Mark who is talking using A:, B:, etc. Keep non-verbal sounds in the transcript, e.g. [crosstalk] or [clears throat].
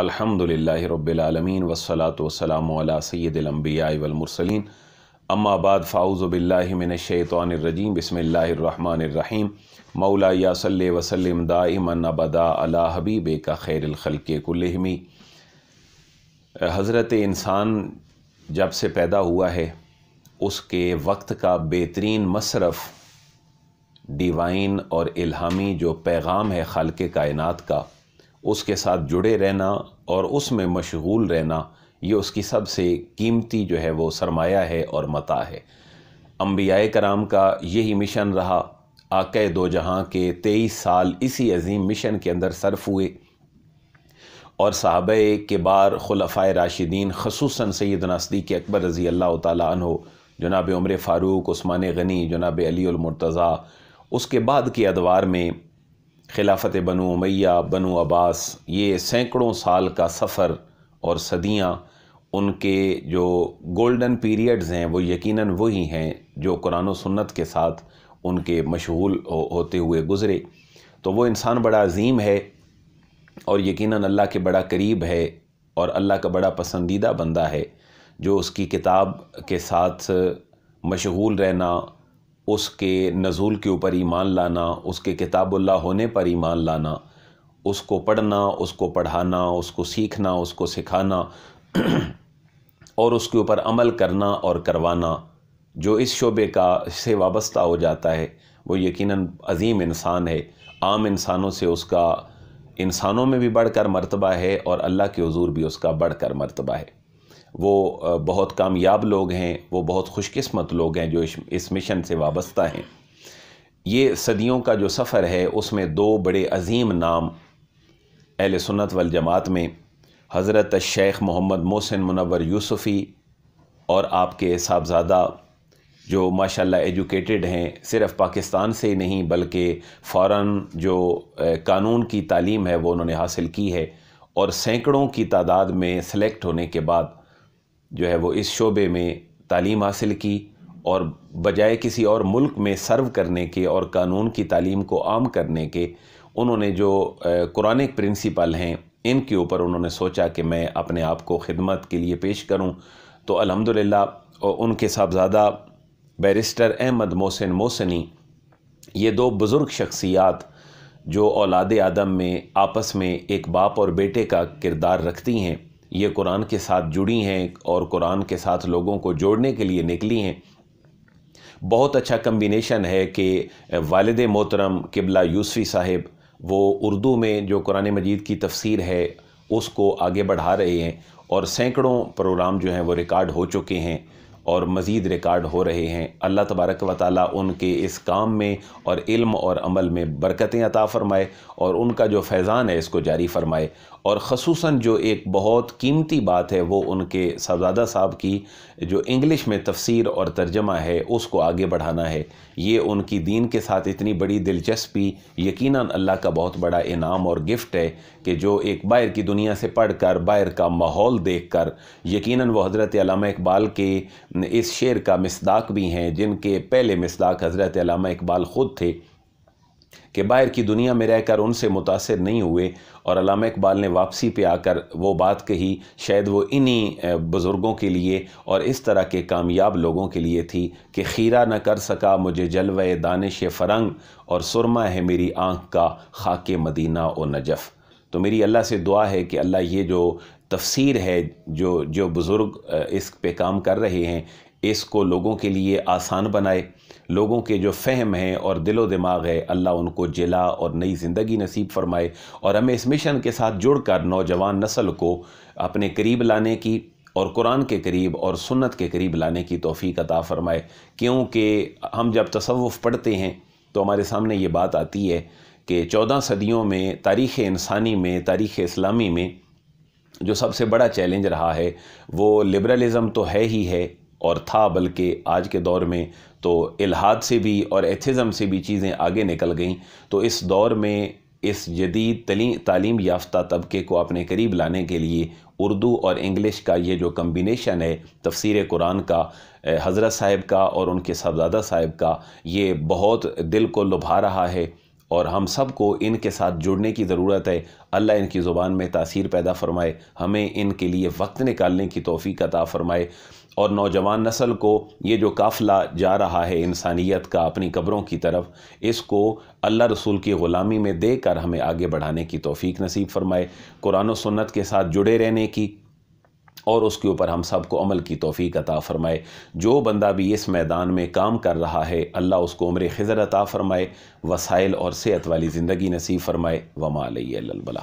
A: अल्हम्दुलिल्लाहि रब्बिल आलमीन वस्सलातु वस्सलामु अला सय्यिदिल अंबियाइ वल मुरसलीन अम्मा बाद फ़ाउज़ु बिल्लाहि मिनश शैतानिर रजीम बिस्मिल्लाहिर रहमानिर रहीम मौला या सल्ले वसल्लिम दाइमन अबदा अला हबीबिका खैरिल खल्के कुल्लिहमी हज़रत इंसान जब से पैदा हुआ है उसके वक्त का बेहतरीन मसरफ़ डिवाइन और इल्हामी जो पैगाम है खाल कायनत का उसके साथ जुड़े रहना और उसमें मशगूल रहना ये उसकी सबसे कीमती जो है वो सरमाया है और मता है अम्बिया कराम का यही मिशन रहा आक़ दो जहाँ के तेईस साल इसी अजीम मिशन के अंदर सर्फ हुए और साहब के बार खुलफ़ा राशिदीन खसूस सैद नसदी के अकबर रज़ी अल्लाह हो जनाब उम्र फ़ारूक उस्मान गनी जनाब अली उसके बाद के अदवार में खिलाफत बनु उमैया बनु अब्बास ये सैकड़ों साल का सफ़र और सदियाँ उनके जो गोल्डन पीरियड्स हैं वो यकीनन वही हैं जो कुरान सुन्नत के साथ उनके मशहूल हो, होते हुए गुज़रे तो वो इंसान बड़ा अजीम है और यकीनन अल्लाह के बड़ा करीब है और अल्लाह का बड़ा पसंदीदा बंदा है जो उसकी किताब के साथ मशगूल रहना उसके नज़ुल के ऊपर ईमान लाना उसके किताबुल्ला होने पर ईमान लाना उसको पढ़ना उसको पढ़ाना उसको सीखना उसको सिखाना [clears throat] और उसके ऊपर अमल करना और करवाना जो इस शोबे का से वाबस्ता हो जाता है वो यकीनन अजीम इंसान है आम इंसानों से उसका इंसानों में भी बढ़ कर मरतबा है और अल्लाह के हजूर भी उसका बढ़ कर मरतबा है वो बहुत कामयाब लोग हैं वो बहुत खुशकिस्मत लोग हैं जो इस मिशन से वाबस्ता हैं ये सदियों का जो सफ़र है उसमें दो बड़े अजीम नाम अहल सुन्नत वल जमात में हज़रत शेख मोहम्मद मोहसिन मुनवर यूसुफ़ी और आपके साहबजादा जो माशाल्लाह एजुकेटेड हैं सिर्फ पाकिस्तान से ही नहीं बल्कि फ़ौर जो कानून की तालीम है वो उन्होंने हासिल की है और सैकड़ों की तादाद में सेलेक्ट होने के बाद जो है वो इस शोबे में तालीम हासिल की और बजाय किसी और मुल्क में सर्व करने के और कानून की तालीम को आम करने के उन्होंने जो कुरानिक प्रिंसिपल हैं इनके ऊपर उन्होंने सोचा कि मैं अपने आप को खिदमत के लिए पेश करूं तो अल्हम्दुलिल्लाह उनके साहबजादा बैरिस्टर अहमद मोहसिन मोहसनी ये दो बुज़ुर्ग शख्सियात जो औलाद आदम में आपस में एक बाप और बेटे का किरदार रखती हैं ये कुरान के साथ जुड़ी हैं और कुरान के साथ लोगों को जोड़ने के लिए निकली हैं बहुत अच्छा कम्बिनेशन है कि वालद मोहतरम किबला यूसफ़ी साहिब वो उर्दू में जो कुरान मजीद की तफसीर है उसको आगे बढ़ा रहे हैं और सैकड़ों प्रोग्राम जो हैं वो रिकॉर्ड हो चुके हैं और मज़ीद रिकॉर्ड हो रहे हैं अल्लाह तबारक व ताली उनके इस काम में और इल्म और अमल में बरकतें अता फ़रमाए और उनका जो फैज़ान है इसको जारी फ़रमाए और खसूस जो एक बहुत कीमती बात है वो उनके साहबजादा साहब की जो इंग्लिश में तफसीर और तर्जमा है उसको आगे बढ़ाना है ये उनकी दीन के साथ इतनी बड़ी दिलचस्पी यकीन अल्लाह का बहुत बड़ा इनाम और गिफ्ट है कि जो एक बाहर की दुनिया से पढ़ कर बाहर का माहौल देख कर यकीन वह हज़रत इकबाल के इस शेर का मसदाक भी हैं जिनके पहले मसदाक हज़रत इकबाल ख़ुद थे कि बाहर की दुनिया में रहकर उनसे मुतासर नहीं हुए और अलामा इकबाल ने वापसी पे आकर वो बात कही शायद वो इन्हीं बुज़ुर्गों के लिए और इस तरह के कामयाब लोगों के लिए थी कि खीरा न कर सका मुझे जलव दानिश फ़रंग और सुरमा है मेरी आँख का खाके मदीना और नजफ़ तो मेरी अल्लाह से दुआ है कि अल्लाह ये जो तफसीर है जो जो बुज़ुर्ग इस पे काम कर रहे हैं इसको लोगों के लिए आसान बनाए लोगों के जो फहम हैं और दिलो दिमाग है अल्लाह उनको जिला और नई ज़िंदगी नसीब फरमाए और हमें इस मिशन के साथ जुड़कर नौजवान नस्ल को अपने करीब लाने की और कुरान के करीब और सुन्नत के करीब लाने की तोफ़ी अता फ़रमाए क्योंकि हम जब तसवुफ़ पढ़ते हैं तो हमारे सामने ये बात आती है कि चौदह सदियों में तारीख़ इंसानी में तारीख़ इस्लामी में जो सबसे बड़ा चैलेंज रहा है वो लिबरलिज़म तो है ही है और था बल्कि आज के दौर में तो इलाहाद से भी और एथिज़म से भी चीज़ें आगे निकल गईं तो इस दौर में इस जदीद तली तालीम याफ्ता तबके को अपने करीब लाने के लिए उर्दू और इंग्लिश का ये जो कम्बिनेशन है तफसीर कुरान का हज़रत साहिब का और उनके साहबजादा साहब का ये बहुत दिल को लुभा रहा है और हम सब को इनके साथ जुड़ने की ज़रूरत है अल्लाह इनकी ज़ुबान में तासीर पैदा फ़रमाए हमें इनके लिए वक्त निकालने की तोफ़ी अता फ़रमाए और नौजवान नस्ल को ये जो काफ़िला जा रहा है इंसानियत का अपनी कब्रों की तरफ इसको अल्लाह रसूल की ग़ुलामी में देकर हमें आगे बढ़ाने की तोफ़ी नसीब फ़रमाए कुरान सुन्नत के साथ जुड़े रहने की और उसके ऊपर हम सबको अमल की तोफ़ी अता फ़रमाए जो बंदा भी इस मैदान में काम कर रहा है अल्लाह उसको उम्र खजर अता फ़रमाए वसाइल और सेहत वाली ज़िंदगी नसीब फ़रमाए वमा अलबला